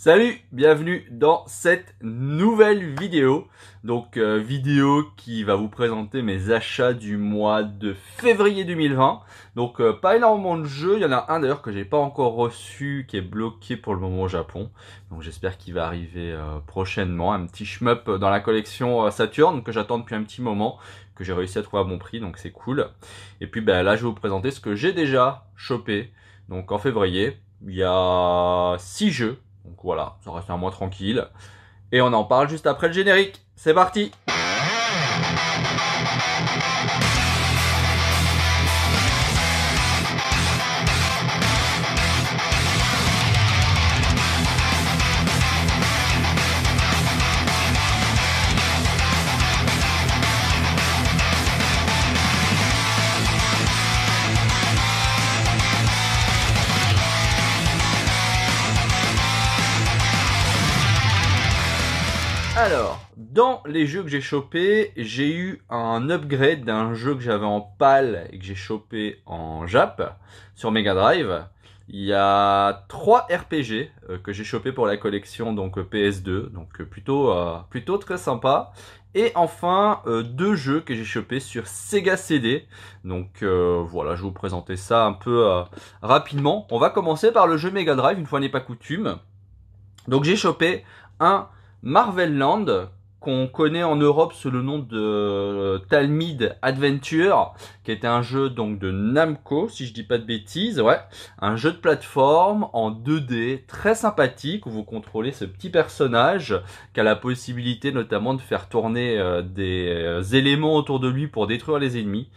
Salut, bienvenue dans cette nouvelle vidéo. Donc euh, vidéo qui va vous présenter mes achats du mois de février 2020. Donc euh, pas énormément de jeux, il y en a un d'ailleurs que j'ai pas encore reçu qui est bloqué pour le moment au Japon. Donc j'espère qu'il va arriver euh, prochainement un petit shmup dans la collection Saturn que j'attends depuis un petit moment que j'ai réussi à trouver à bon prix donc c'est cool. Et puis ben, là je vais vous présenter ce que j'ai déjà chopé. Donc en février, il y a 6 jeux donc voilà, ça reste un mois tranquille. Et on en parle juste après le générique. C'est parti Dans les jeux que j'ai chopé, j'ai eu un upgrade d'un jeu que j'avais en PAL et que j'ai chopé en Jap sur Mega Drive. Il y a trois RPG euh, que j'ai chopé pour la collection donc euh, PS2, donc euh, plutôt plutôt très sympa. Et enfin deux jeux que j'ai chopé sur Sega CD. Donc voilà, je vais vous présenter ça un peu rapidement. On va commencer par le jeu Mega Drive, une fois n'est pas coutume. Donc j'ai chopé un Marvel Land qu'on connaît en Europe sous le nom de euh, Talmud Adventure, qui était un jeu donc de Namco, si je dis pas de bêtises, ouais, un jeu de plateforme en 2D très sympathique où vous contrôlez ce petit personnage qui a la possibilité notamment de faire tourner euh, des euh, éléments autour de lui pour détruire les ennemis.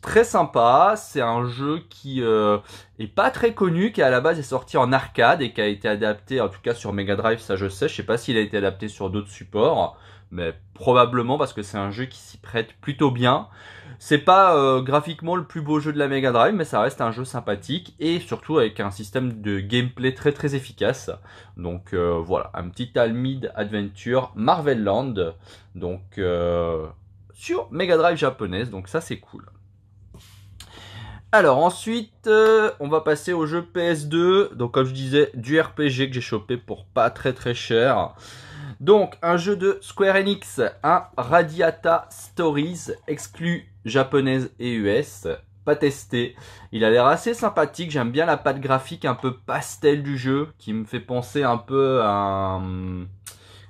Très sympa, c'est un jeu qui est pas très connu, qui à la base est sorti en arcade et qui a été adapté, en tout cas sur Mega Drive, ça je sais, je sais pas s'il a été adapté sur d'autres supports mais probablement parce que c'est un jeu qui s'y prête plutôt bien. C'est pas euh, graphiquement le plus beau jeu de la Mega Drive, mais ça reste un jeu sympathique et surtout avec un système de gameplay très très efficace. Donc euh, voilà, un petit Almid Adventure Marvel Land, donc euh, sur Mega Drive japonaise, donc ça c'est cool. Alors ensuite, on va passer au jeu PS2. Donc comme je disais, du RPG que j'ai chopé pour pas très très cher. Donc, un jeu de Square Enix, un Radiata Stories, exclu japonaise et US, pas testé. Il a l'air assez sympathique, j'aime bien la patte graphique un peu pastel du jeu, qui me fait penser un peu à... Un...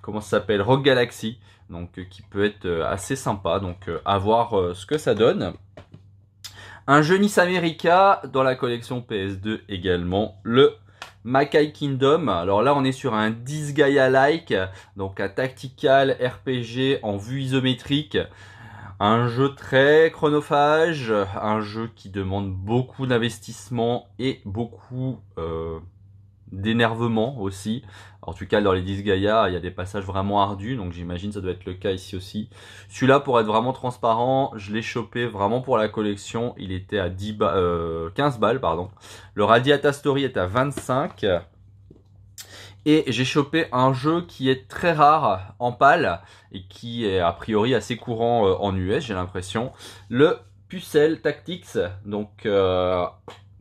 Comment ça s'appelle Rock Galaxy, donc euh, qui peut être euh, assez sympa, donc euh, à voir ce que ça donne. Un jeu Nice America dans la collection PS2 également, le Makai Kingdom. Alors là, on est sur un Disgaea-like, donc un tactical RPG en vue isométrique. Un jeu très chronophage, un jeu qui demande beaucoup d'investissement et beaucoup euh, d'énervement aussi. En tout cas, dans les 10 il y a des passages vraiment ardus, donc j'imagine ça doit être le cas ici aussi. Celui-là, pour être vraiment transparent, je l'ai chopé vraiment pour la collection. Il était à 10 15 euh, balles. pardon. Le Radiata Story est à 25. Et j'ai chopé un jeu qui est très rare en pâle et qui est a priori assez courant euh, en US, j'ai l'impression. Le Pucelle Tactics. Donc... Euh,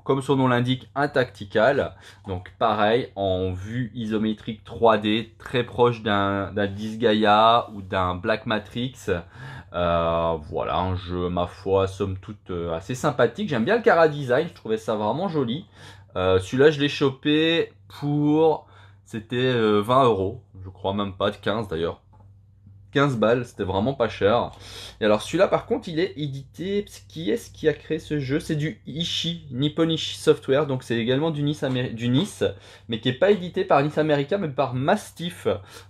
comme son nom l'indique, un tactical. Donc pareil, en vue isométrique 3D, très proche d'un Disgaea ou d'un Black Matrix. Euh, voilà, un jeu, ma foi, somme toute euh, assez sympathique. J'aime bien le Cara Design, je trouvais ça vraiment joli. Euh, celui-là, je l'ai chopé pour... C'était 20 euros, je crois même pas de 15 d'ailleurs 15 balles, c'était vraiment pas cher. Et alors celui-là par contre il est édité, qui est-ce qui a créé ce jeu C'est du Ishi, Nippon Software, donc c'est également du Nice, du nice mais qui n'est pas édité par Nice America mais par Mastiff.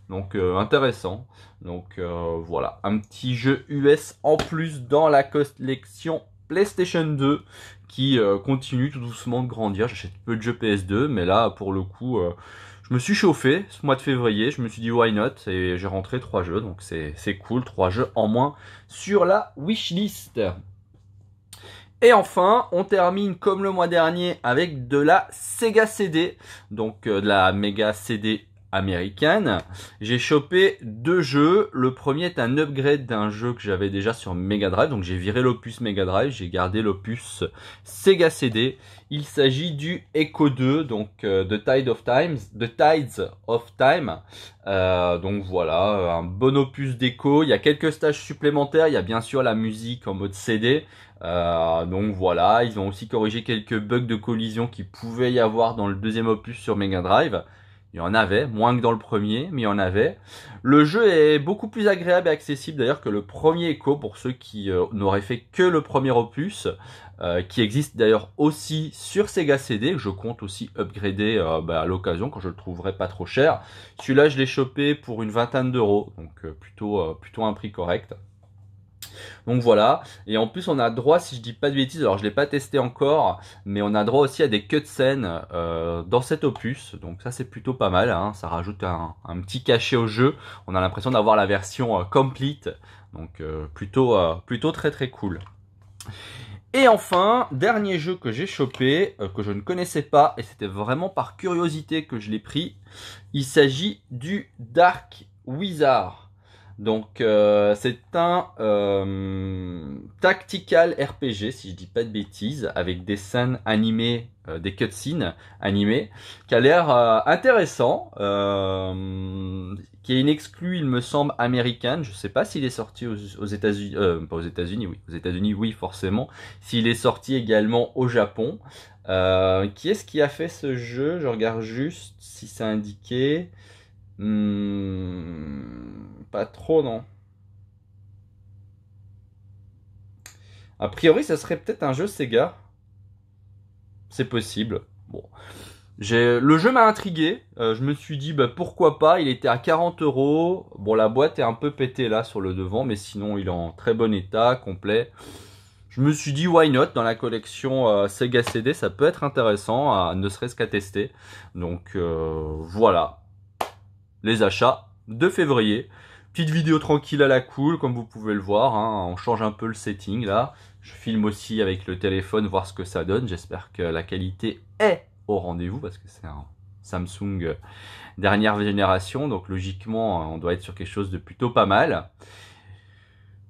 Donc euh, intéressant. Donc euh, voilà, un petit jeu US en plus dans la collection PlayStation 2 qui euh, continue tout doucement de grandir. J'achète peu de jeux PS2 mais là pour le coup je me suis chauffé ce mois de février, je me suis dit why not et j'ai rentré trois jeux, donc c'est cool, trois jeux en moins sur la wishlist. Et enfin, on termine comme le mois dernier avec de la Sega CD, donc euh, de la Mega CD américaine, j'ai chopé deux jeux. Le premier est un upgrade d'un jeu que j'avais déjà sur Mega Drive. Donc j'ai viré l'opus Mega Drive, j'ai gardé l'opus Sega CD. Il s'agit du Echo 2, donc euh, The Tide of Times, The Tides of Time. Euh, donc voilà, un bon opus d'écho. Il y a quelques stages supplémentaires. Il y a bien sûr la musique en mode CD. Euh, donc voilà, ils ont aussi corrigé quelques bugs de collision qui pouvaient y avoir dans le deuxième opus sur Mega Drive. Il y en avait, moins que dans le premier, mais il y en avait. Le jeu est beaucoup plus agréable et accessible d'ailleurs que le premier Echo pour ceux qui euh, n'auraient fait que le premier opus, euh, qui existe d'ailleurs aussi sur Sega CD, que je compte aussi upgrader euh, bah, à l'occasion quand je le trouverai pas trop cher. Celui-là, je l'ai chopé pour une vingtaine d'euros, donc plutôt, plutôt un prix correct. Donc voilà. Et en plus, on a droit, si je dis pas de bêtises, alors je l'ai pas testé encore, mais on a droit aussi à des cutscenes euh, dans cet opus. Donc ça, c'est plutôt pas mal. Hein. Ça rajoute un, petit cachet au jeu. On a l'impression d'avoir la version euh, complete. Donc euh, plutôt, plutôt très très cool. Et enfin, dernier jeu que j'ai chopé, que je ne connaissais pas, et c'était vraiment par curiosité que je l'ai pris, il s'agit du Dark Wizard. Donc euh, c'est un euh, tactical RPG, si je dis pas de bêtises, avec des scènes animées, euh, des cutscenes animées, qui a l'air intéressant, qui est inexclu, il me semble, américaine. Je ne sais pas s'il est sorti aux, États-Unis, pas aux États-Unis, oui, aux États-Unis, oui, forcément. S'il est sorti également au Japon. qui est-ce qui a fait ce jeu Je regarde juste si c'est indiqué. Hmm pas trop, non. A priori, ça serait peut-être un jeu Sega. C'est possible. Bon. Le jeu m'a intrigué. Euh, je me suis dit bah, pourquoi pas. Il était à 40 euros. Bon, la boîte est un peu pétée là sur le devant, mais sinon il est en très bon état, complet. Je me suis dit why not dans la collection euh, Sega CD, ça peut être intéressant, à, ne serait-ce qu'à tester. Donc euh, voilà les achats de février vidéo tranquille à la cool, comme vous pouvez le voir. Hein. On change un peu le setting là. Je filme aussi avec le téléphone, voir ce que ça donne. J'espère que la qualité est au rendez-vous parce que c'est un Samsung euh, dernière génération. Donc logiquement, euh, on doit être sur quelque chose de plutôt pas mal.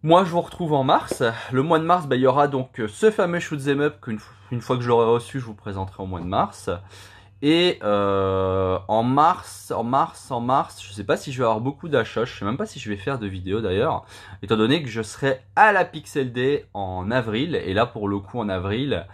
Moi, je vous retrouve en mars. Le mois de mars, bah, il y aura donc euh, ce fameux Shoot'em Up qu'une une fois que je l'aurai reçu, je vous présenterai au mois de mars. Et euh, en mars, en mars, en mars, je sais pas si je vais avoir beaucoup d'achats, je sais même pas si je vais faire de vidéos d'ailleurs, étant donné que je serai à la Pixel Day en avril, et là pour le coup en avril,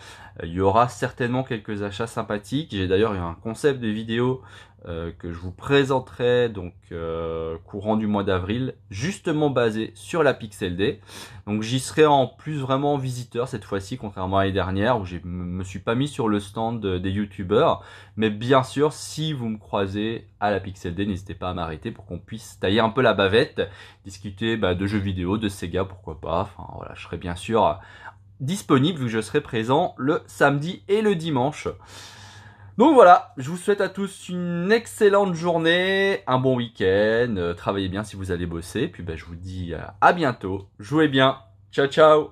euh, il y aura certainement quelques achats sympathiques. J'ai d'ailleurs un concept de vidéo euh, que je vous présenterai donc euh, courant du mois d'avril, justement basé sur la Pixel D. Donc j'y serai en plus vraiment visiteur cette fois-ci, contrairement à l'année dernière où je me suis pas mis sur le stand des youtubeurs. Mais bien sûr, si vous me croisez à la Pixel D, n'hésitez pas à m'arrêter pour qu'on puisse tailler un peu la bavette, discuter bah, de jeux vidéo, de Sega, pourquoi pas. Enfin voilà, je serai bien sûr euh, disponible vu que je serai présent le samedi et le dimanche. Donc voilà, je vous souhaite à tous une excellente journée, un bon week-end, euh, travaillez bien si vous allez bosser, puis ben, je vous dis euh, à bientôt, jouez bien, ciao ciao